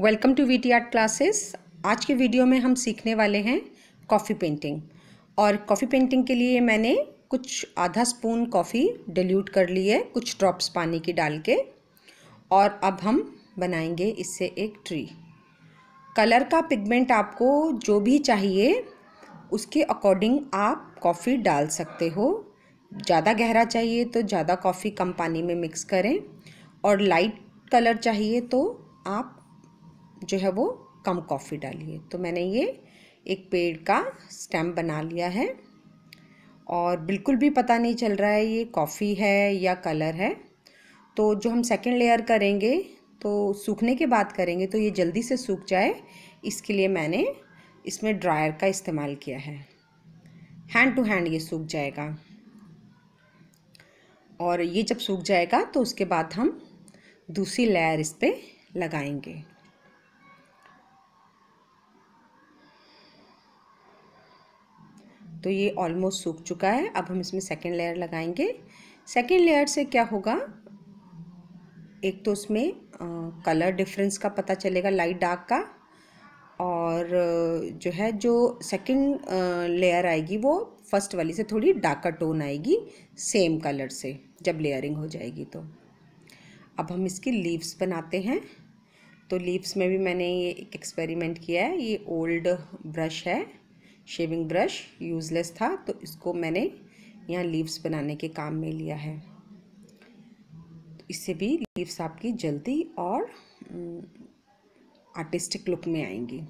welcome to V T art classes आज के video में हम सीखने वाले हैं कॉफ़ी पेंटिंग और कॉफ़ी पेंटिंग के लिए मैंने कुछ आधा स्पून कॉफ़ी डिल्यूट कर ली है कुछ ड्रॉप्स पानी की डाल के और अब हम बनाएंगे इससे एक ट्री कलर का पिगमेंट आपको जो भी चाहिए उसके अकॉर्डिंग आप कॉफ़ी डाल सकते हो ज़्यादा गहरा चाहिए तो ज़्यादा कॉफ़ी कम पानी में मिक्स करें और लाइट कलर चाहिए तो आप जो है वो कम कॉफ़ी डालिए तो मैंने ये एक पेड़ का स्टैम्प बना लिया है और बिल्कुल भी पता नहीं चल रहा है ये कॉफ़ी है या कलर है तो जो हम सेकेंड लेयर करेंगे तो सूखने के बाद करेंगे तो ये जल्दी से सूख जाए इसके लिए मैंने इसमें ड्रायर का इस्तेमाल किया है हैंड टू हैंड ये सूख जाएगा और ये जब सूख जाएगा तो उसके बाद हम दूसरी लेयर इस पर लगाएंगे तो ये ऑलमोस्ट सूख चुका है अब हम इसमें सेकेंड लेयर लगाएंगे सेकेंड लेयर से क्या होगा एक तो उसमें कलर डिफरेंस का पता चलेगा लाइट डार्क का और जो है जो सेकेंड लेयर आएगी वो फर्स्ट वाली से थोड़ी डार्कर टोन आएगी सेम कलर से जब लेयरिंग हो जाएगी तो अब हम इसकी लीव्स बनाते हैं तो लीव्स में भी मैंने ये एक एक्सपेरिमेंट किया है ये ओल्ड ब्रश है शेविंग ब्रश यूज़लेस था तो इसको मैंने यहाँ लीव्स बनाने के काम में लिया है तो इससे भी लीव्स आपकी जल्दी और आर्टिस्टिक लुक में आएंगी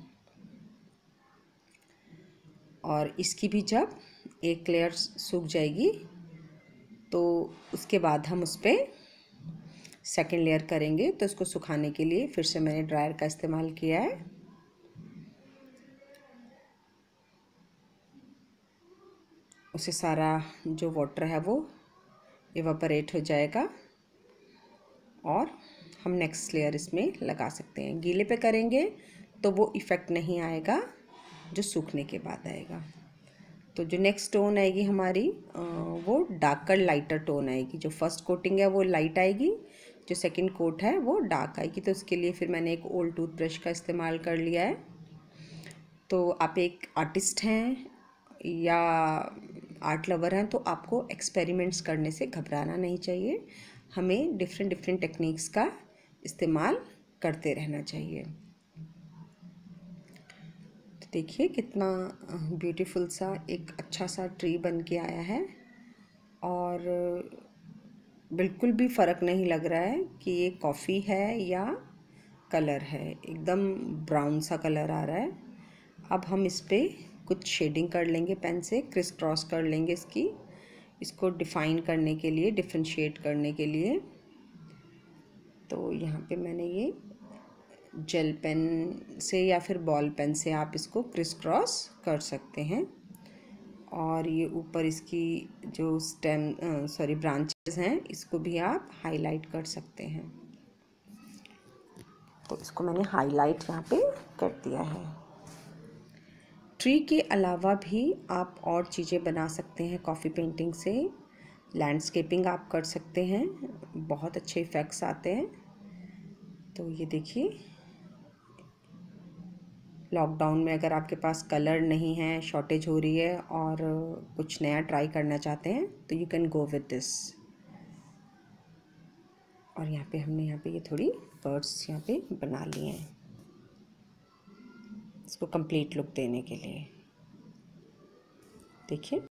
और इसकी भी जब एक लेयर सूख जाएगी तो उसके बाद हम उस पर सेकेंड लेयर करेंगे तो इसको सुखाने के लिए फिर से मैंने ड्रायर का इस्तेमाल किया है उसे सारा जो वाटर है वो एवापरेट हो जाएगा और हम नेक्स्ट लेयर इसमें लगा सकते हैं गीले पे करेंगे तो वो इफ़ेक्ट नहीं आएगा जो सूखने के बाद आएगा तो जो नेक्स्ट टोन आएगी हमारी वो डार्कर लाइटर टोन आएगी जो फर्स्ट कोटिंग है वो लाइट आएगी जो सेकंड कोट है वो डार्क आएगी तो उसके लिए फिर मैंने एक ओल्ड टूथब्रश का इस्तेमाल कर लिया है तो आप एक आर्टिस्ट हैं या आर्ट लवर हैं तो आपको एक्सपेरिमेंट्स करने से घबराना नहीं चाहिए हमें डिफरेंट डिफरेंट टेक्निक्स का इस्तेमाल करते रहना चाहिए तो देखिए कितना ब्यूटीफुल सा एक अच्छा सा ट्री बन के आया है और बिल्कुल भी फ़र्क नहीं लग रहा है कि ये कॉफ़ी है या कलर है एकदम ब्राउन सा कलर आ रहा है अब हम इस पर कुछ शेडिंग कर लेंगे पेन से क्रिस क्रॉस कर लेंगे इसकी इसको डिफ़ाइन करने के लिए डिफ्रेंशिएट करने के लिए तो यहाँ पे मैंने ये जेल पेन से या फिर बॉल पेन से आप इसको क्रिस क्रॉस कर सकते हैं और ये ऊपर इसकी जो स्टेम सॉरी ब्रांचेस हैं इसको भी आप हाईलाइट कर सकते हैं तो इसको मैंने हाईलाइट यहाँ पे कर दिया है ट्री के अलावा भी आप और चीज़ें बना सकते हैं कॉफ़ी पेंटिंग से लैंडस्केपिंग आप कर सकते हैं बहुत अच्छे इफ़ेक्ट्स आते हैं तो ये देखिए लॉकडाउन में अगर आपके पास कलर नहीं है शॉर्टेज हो रही है और कुछ नया ट्राई करना चाहते हैं तो you can go with this और यहाँ पे हमने यहाँ पे ये थोड़ी बर्ड्स यहाँ पे बना लिए हैं इसको कंप्लीट लुक देने के लिए देखिए